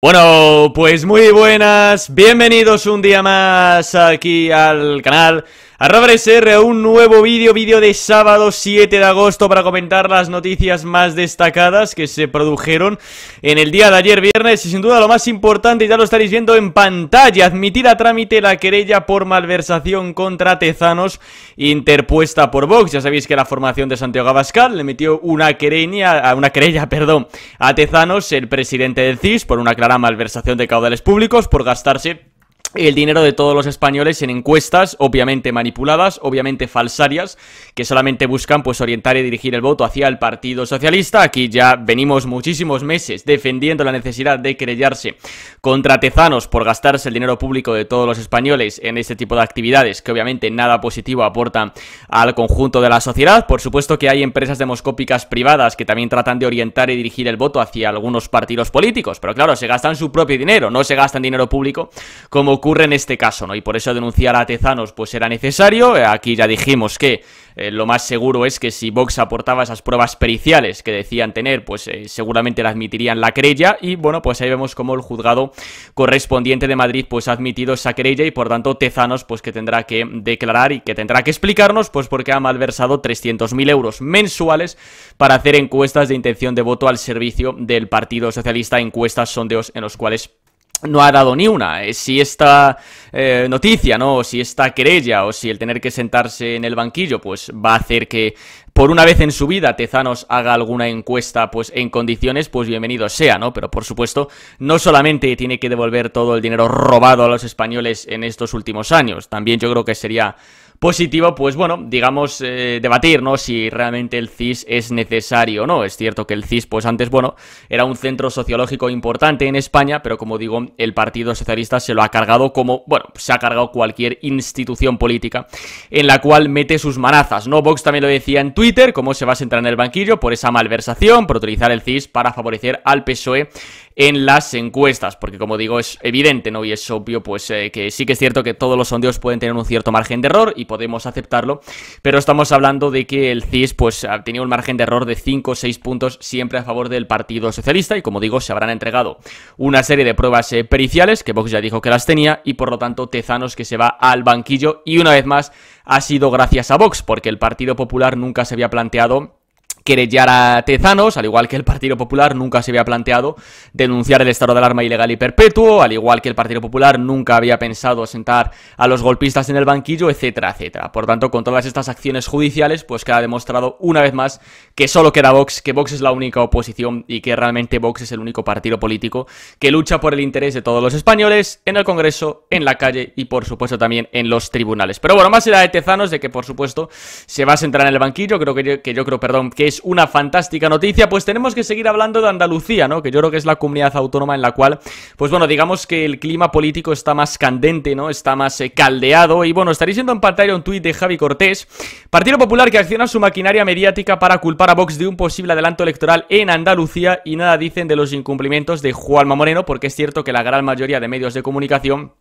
Bueno, pues muy buenas, bienvenidos un día más aquí al canal Arroba SR, un nuevo vídeo, vídeo de sábado 7 de agosto para comentar las noticias más destacadas que se produjeron en el día de ayer viernes y sin duda lo más importante, ya lo estaréis viendo en pantalla, admitida a trámite la querella por malversación contra Tezanos interpuesta por Vox. Ya sabéis que la formación de Santiago Abascal le metió una querella, una querella, perdón, a Tezanos, el presidente del CIS, por una clara malversación de caudales públicos, por gastarse el dinero de todos los españoles en encuestas, obviamente manipuladas, obviamente falsarias, que solamente buscan pues orientar y dirigir el voto hacia el Partido Socialista. Aquí ya venimos muchísimos meses defendiendo la necesidad de querellarse contra tezanos por gastarse el dinero público de todos los españoles en este tipo de actividades, que obviamente nada positivo aportan al conjunto de la sociedad. Por supuesto que hay empresas demoscópicas privadas que también tratan de orientar y dirigir el voto hacia algunos partidos políticos, pero claro, se gastan su propio dinero, no se gastan dinero público como ocurre en este caso, ¿no? Y por eso denunciar a Tezanos pues era necesario. Eh, aquí ya dijimos que eh, lo más seguro es que si Vox aportaba esas pruebas periciales que decían tener, pues eh, seguramente la admitirían la querella y bueno, pues ahí vemos como el juzgado correspondiente de Madrid pues ha admitido esa querella y por tanto Tezanos pues que tendrá que declarar y que tendrá que explicarnos pues porque ha malversado 300.000 euros mensuales para hacer encuestas de intención de voto al servicio del Partido Socialista, encuestas, sondeos en los cuales no ha dado ni una. Eh, si esta eh, noticia, ¿no? O si esta querella, o si el tener que sentarse en el banquillo, pues va a hacer que por una vez en su vida Tezanos haga alguna encuesta pues en condiciones, pues bienvenido sea, ¿no? Pero por supuesto, no solamente tiene que devolver todo el dinero robado a los españoles en estos últimos años, también yo creo que sería positivo, pues bueno, digamos, eh, debatir, ¿no? Si realmente el CIS es necesario o no. Es cierto que el CIS, pues antes, bueno, era un centro sociológico importante en España, pero como digo, el Partido Socialista se lo ha cargado como, bueno, se ha cargado cualquier institución política en la cual mete sus manazas, ¿no? Vox también lo decía en Twitter, cómo se va a sentar en el banquillo por esa malversación, por utilizar el CIS para favorecer al PSOE en las encuestas, porque como digo es evidente ¿no? y es obvio pues eh, que sí que es cierto que todos los sondeos pueden tener un cierto margen de error y podemos aceptarlo, pero estamos hablando de que el CIS pues ha tenido un margen de error de 5 o 6 puntos siempre a favor del Partido Socialista y como digo se habrán entregado una serie de pruebas eh, periciales que Vox ya dijo que las tenía y por lo tanto Tezanos que se va al banquillo y una vez más ha sido gracias a Vox porque el Partido Popular nunca se había planteado querellar a Tezanos, al igual que el Partido Popular nunca se había planteado denunciar el estado de alarma ilegal y perpetuo, al igual que el Partido Popular nunca había pensado sentar a los golpistas en el banquillo, etcétera, etcétera. Por tanto, con todas estas acciones judiciales, pues queda demostrado una vez más que solo queda Vox, que Vox es la única oposición y que realmente Vox es el único partido político que lucha por el interés de todos los españoles en el Congreso, en la calle y por supuesto también en los tribunales. Pero bueno, más allá de Tezanos, de que por supuesto se va a sentar en el banquillo, creo que yo, que yo creo, perdón, que es una fantástica noticia, pues tenemos que seguir hablando de Andalucía, ¿no? Que yo creo que es la comunidad autónoma en la cual, pues bueno, digamos que el clima político está más candente, ¿no? Está más eh, caldeado y bueno, estaréis viendo en pantalla un tuit de Javi Cortés, Partido Popular que acciona su maquinaria mediática para culpar a Vox de un posible adelanto electoral en Andalucía y nada dicen de los incumplimientos de Juanma Moreno, porque es cierto que la gran mayoría de medios de comunicación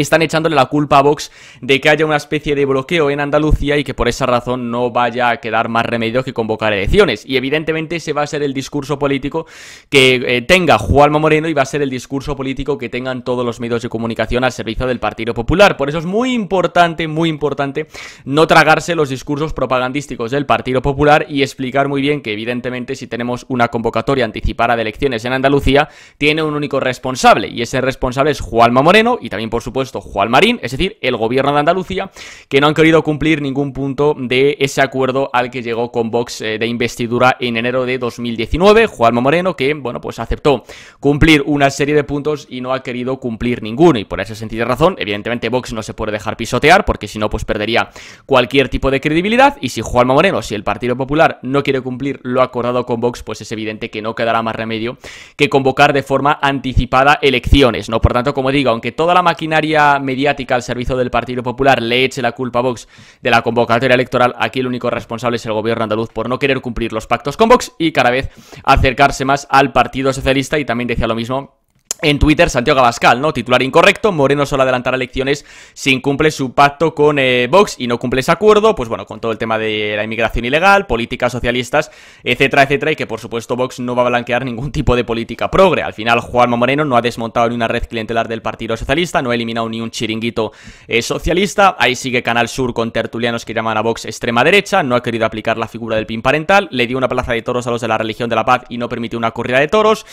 están echándole la culpa a Vox de que haya una especie de bloqueo en Andalucía y que por esa razón no vaya a quedar más remedio que convocar elecciones. Y evidentemente ese va a ser el discurso político que eh, tenga Juanma Moreno y va a ser el discurso político que tengan todos los medios de comunicación al servicio del Partido Popular. Por eso es muy importante, muy importante no tragarse los discursos propagandísticos del Partido Popular y explicar muy bien que evidentemente si tenemos una convocatoria anticipada de elecciones en Andalucía, tiene un único responsable y ese responsable es Juanma Moreno y también por supuesto esto Juan Marín, es decir, el gobierno de Andalucía, que no han querido cumplir ningún punto de ese acuerdo al que llegó con Vox eh, de investidura en enero de 2019, Juanma Moreno, que, bueno, pues aceptó cumplir una serie de puntos y no ha querido cumplir ninguno, y por esa sencilla razón, evidentemente Vox no se puede dejar pisotear, porque si no, pues perdería cualquier tipo de credibilidad, y si Juanma Moreno, si el Partido Popular no quiere cumplir lo acordado con Vox, pues es evidente que no quedará más remedio que convocar de forma anticipada elecciones, ¿no? Por tanto, como digo, aunque toda la maquinaria mediática al servicio del Partido Popular le eche la culpa a Vox de la convocatoria electoral, aquí el único responsable es el gobierno andaluz por no querer cumplir los pactos con Vox y cada vez acercarse más al Partido Socialista y también decía lo mismo en Twitter Santiago Abascal, ¿no? Titular incorrecto, Moreno solo adelantará elecciones si incumple su pacto con eh, Vox y no cumple ese acuerdo, pues bueno, con todo el tema de la inmigración ilegal, políticas socialistas, etcétera, etcétera, y que por supuesto Vox no va a blanquear ningún tipo de política progre. Al final, Juanma Moreno no ha desmontado ni una red clientelar del Partido Socialista, no ha eliminado ni un chiringuito eh, socialista, ahí sigue Canal Sur con tertulianos que llaman a Vox extrema derecha, no ha querido aplicar la figura del pin parental, le dio una plaza de toros a los de la religión de la paz y no permitió una corrida de toros,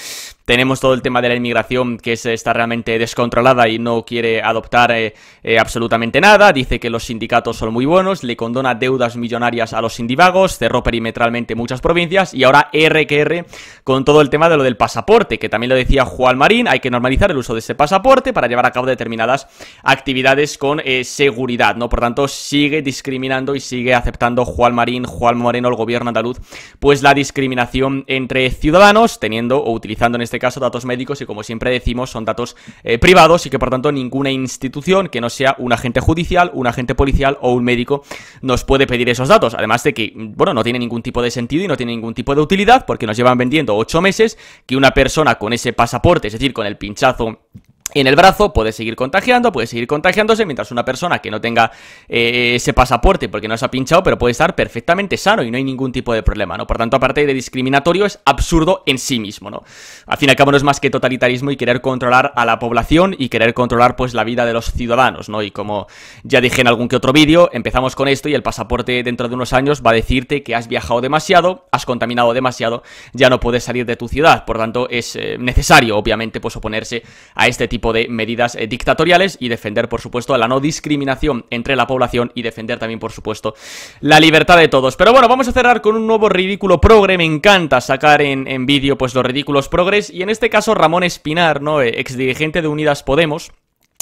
tenemos todo el tema de la inmigración que está realmente descontrolada y no quiere adoptar eh, eh, absolutamente nada, dice que los sindicatos son muy buenos, le condona deudas millonarias a los sindivagos, cerró perimetralmente muchas provincias y ahora RQR con todo el tema de lo del pasaporte, que también lo decía Juan Marín, hay que normalizar el uso de ese pasaporte para llevar a cabo determinadas actividades con eh, seguridad, ¿no? Por tanto, sigue discriminando y sigue aceptando Juan Marín, Juan Moreno, el gobierno andaluz, pues la discriminación entre ciudadanos, teniendo o utilizando en este caso datos médicos y como siempre decimos son datos eh, privados y que por tanto ninguna institución que no sea un agente judicial, un agente policial o un médico nos puede pedir esos datos. Además de que, bueno, no tiene ningún tipo de sentido y no tiene ningún tipo de utilidad porque nos llevan vendiendo ocho meses que una persona con ese pasaporte, es decir, con el pinchazo en el brazo puede seguir contagiando, puede seguir contagiándose, mientras una persona que no tenga eh, ese pasaporte porque no se ha pinchado, pero puede estar perfectamente sano y no hay ningún tipo de problema, ¿no? Por tanto, aparte de discriminatorio, es absurdo en sí mismo, ¿no? Al fin y al cabo no es más que totalitarismo y querer controlar a la población y querer controlar, pues, la vida de los ciudadanos, ¿no? Y como ya dije en algún que otro vídeo, empezamos con esto y el pasaporte dentro de unos años va a decirte que has viajado demasiado, has contaminado demasiado, ya no puedes salir de tu ciudad, por tanto, es eh, necesario, obviamente, pues, oponerse a este tipo tipo de medidas eh, dictatoriales y defender, por supuesto, la no discriminación entre la población y defender también, por supuesto, la libertad de todos. Pero bueno, vamos a cerrar con un nuevo ridículo progre. Me encanta sacar en, en vídeo pues los ridículos progres y en este caso Ramón Espinar, ¿no? Eh, ex dirigente de Unidas Podemos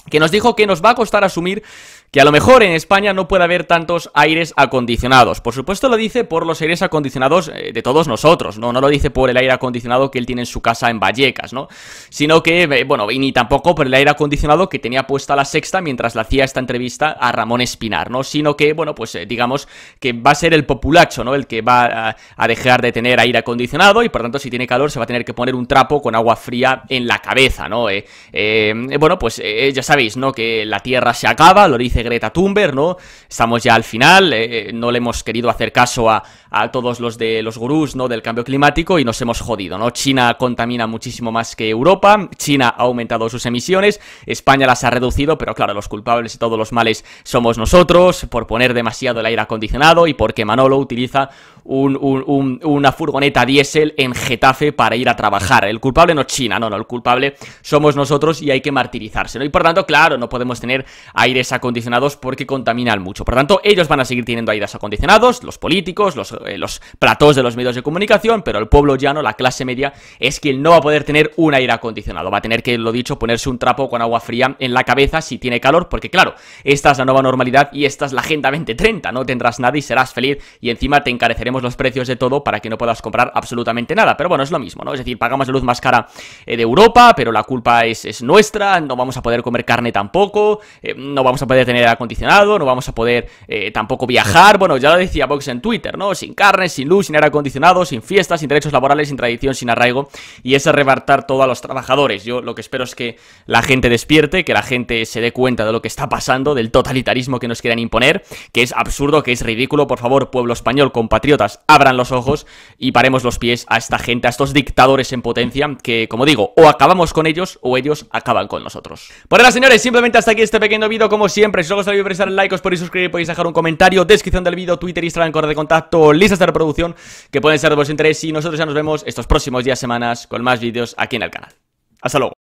que nos dijo que nos va a costar asumir que a lo mejor en España no puede haber tantos aires acondicionados. Por supuesto lo dice por los aires acondicionados eh, de todos nosotros, ¿no? No lo dice por el aire acondicionado que él tiene en su casa en Vallecas, ¿no? Sino que, eh, bueno, y ni tampoco por el aire acondicionado que tenía puesta la sexta mientras le hacía esta entrevista a Ramón Espinar, ¿no? Sino que, bueno, pues eh, digamos que va a ser el populacho, ¿no? El que va a, dejar de tener aire acondicionado y por tanto si tiene calor se va a tener que poner un trapo con agua fría en la cabeza, ¿no? bueno, pues ya ya sabéis, ¿no? Que la Tierra se acaba, lo dice Greta Thunberg, ¿no? Estamos ya al final, eh, eh, no le hemos querido hacer caso a, a todos los de los gurús, ¿no? Del cambio climático y nos hemos jodido, ¿no? China contamina muchísimo más que Europa, China ha aumentado sus emisiones, España las ha reducido, pero claro, los culpables y todos los males somos nosotros por poner demasiado el aire acondicionado y porque Manolo utiliza una furgoneta diésel en Getafe para ir a trabajar. El culpable no es China, no, no, el culpable somos nosotros y hay que martirizarse, ¿no? Y por tanto, claro, no podemos tener aires acondicionados porque contaminan mucho. Por tanto, ellos van a seguir teniendo aires acondicionados, los políticos, los eh, los platos de los medios de comunicación, pero el pueblo llano, la clase media, es quien no va a poder tener un aire acondicionado. Va a tener que, lo dicho, ponerse un trapo con agua fría en la cabeza si tiene calor, porque claro, esta es la nueva normalidad y esta es la Agenda 2030. No tendrás nada y serás feliz y encima te encareceremos los precios de todo para que no puedas comprar absolutamente nada. Pero bueno, es lo mismo, ¿no? Es decir, pagamos la luz más cara eh, de Europa, pero la culpa es, nuestra, no vamos a poder comer carne tampoco, eh, no vamos a poder tener aire acondicionado, no vamos a poder tampoco viajar. Bueno, ya lo decía Vox en Twitter, ¿no? sin carne, sin luz, sin aire acondicionado, sin fiestas, sin derechos laborales, sin tradición, sin arraigo, y es arrebatar todo a los trabajadores. Yo lo que espero es que la gente despierte, que la gente se dé cuenta de lo que está pasando, del totalitarismo que nos quieren imponer, que es absurdo, que es ridículo. Por favor, pueblo español, compatriotas, abran los ojos y paremos los pies a esta gente, a estos dictadores en potencia, que, como digo, o acabamos con ellos o ellos acaban con nosotros. Bueno, señores, simplemente hasta aquí este pequeño vídeo, como siempre. Si os ha gustado no like, os podéis suscribir, podéis dejar un comentario, descripción del vídeo, Twitter, Instagram, correo de contacto, listas de reproducción que pueden ser de vuestro interés y nosotros ya nos vemos estos próximos días, semanas, con más vídeos aquí en el canal. Hasta luego.